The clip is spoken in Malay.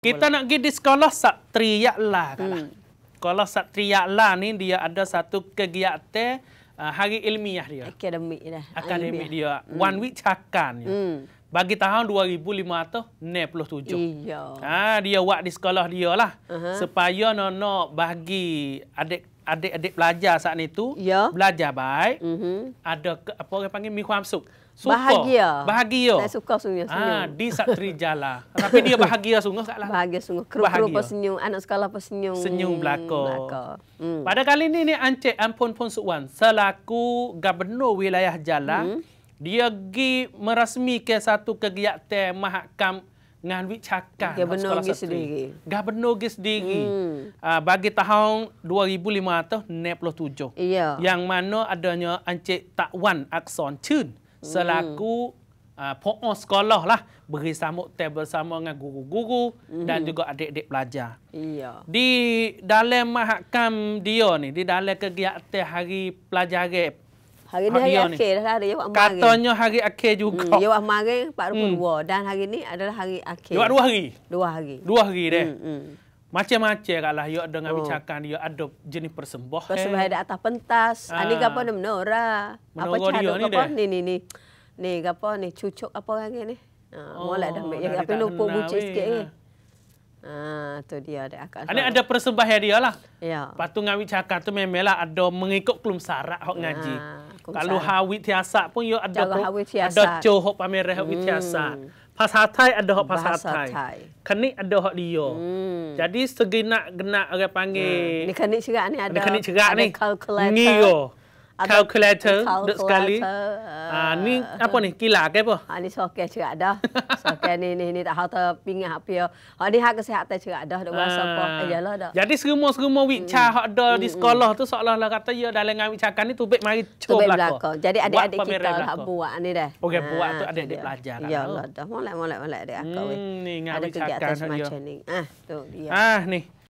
Kita nak pergi di sekolah Satria lah. Hmm. Sekolah Satria lah ni dia ada satu kegiatan uh, hari ilmiah dia. Akademik lah. Akademik dia. Hmm. One week cakan. Hmm. Bagi tahun 2567. Iya. Ha, dia buat di sekolah dia lah. Uh -huh. Supaya nak bagi adik adik-adik pelajar saat ni tu ya. belajar baik mm -hmm. ada ke, apa orang panggil mi khamsuk Super. Bahagia. Bahagia. Saya suka sungguh senyum. Ah, di Satri Jala. Tapi dia bahagia sungguh kat lah. Bahagia sungguh. Kru-kru pun senyum. Anak sekolah pun senyum. Senyum belaka. Hmm. Pada kali ini, ni Encik Ampun Pun Suwan. Selaku Gubernur Wilayah Jala. Hmm. Dia pergi merasmikan satu kegiatan mahakam ngan wi cakan ke sekolah gi sendiri. Gabenor gi sendiri. Hmm. Uh, bagi tahun 2567. Iya. Yang mana adanya Encik Takwan Akson Chun hmm. selaku hmm. uh, ah, po sekolah lah beri samuk tab bersama dengan guru-guru hmm. dan juga adik-adik pelajar. Iya. Di dalam mahakam dia ni, di dalam kegiatan hari pelajar Hari ni hari, hari akhir lah. Dia buat marah. Katanya hari akhir juga. Hmm, dia buat marah 42. Hmm. Dan hari ni adalah hari akhir. Dia buat dua hari? Dua hari. Dua hari dia. Macam hmm. Macam-macam lah, yo lah, dengan oh. bicakan yo ada jenis persembah. Eh? Persembah di atas pentas. Ah. Ani gapo ni ah. menora. Apa cara ni dia? Ni ni ni. Ni gapo ni cucuk apa orang ni? Ha, ah, oh, mula dah ambil. Yang apa lupa buci sikit ni. Eh. Ah, tu dia ada akak. Ani ada persembah dia lah. Ya. Patu ngawi cakap tu memelah ada mengikut kelum syarat hok ngaji. Ah kalau hawi tiasa pun yo ada kalau hawi tiasa ada cohok pamerah hawi hmm. tiasa Pasar Thai ada hok pasar Thai. thai. Kenik ada hok dia. Hmm. Jadi segenak genak orang panggil. Ni kenik cerak ni ada. Ni kenik cerak ni. Ni yo. Calculator, duduk sekali. Uh, ni apa ni? Kilah ke apa? Ha, ni soket juga ada. soket ni, ni, ni tak hal terpingat apa ya. Ha, ni hak kesihatan juga ada. Duk rasa apa. Ayalah, eh, dah. Jadi serumah-serumah wicah hmm. ada di hmm, hmm. sekolah tu seolah lah kata ya dalam dengan wicahkan ni tubik mari cuba belakang. Jadi adik-adik kita belakang. buat ni dah. Okey, buat tu adik-adik belajar. Ya Allah, dah. Mulai-mulai adik-adik hmm, ada kan kegiatan semacam ni. Ah, tu dia. Ah, ni.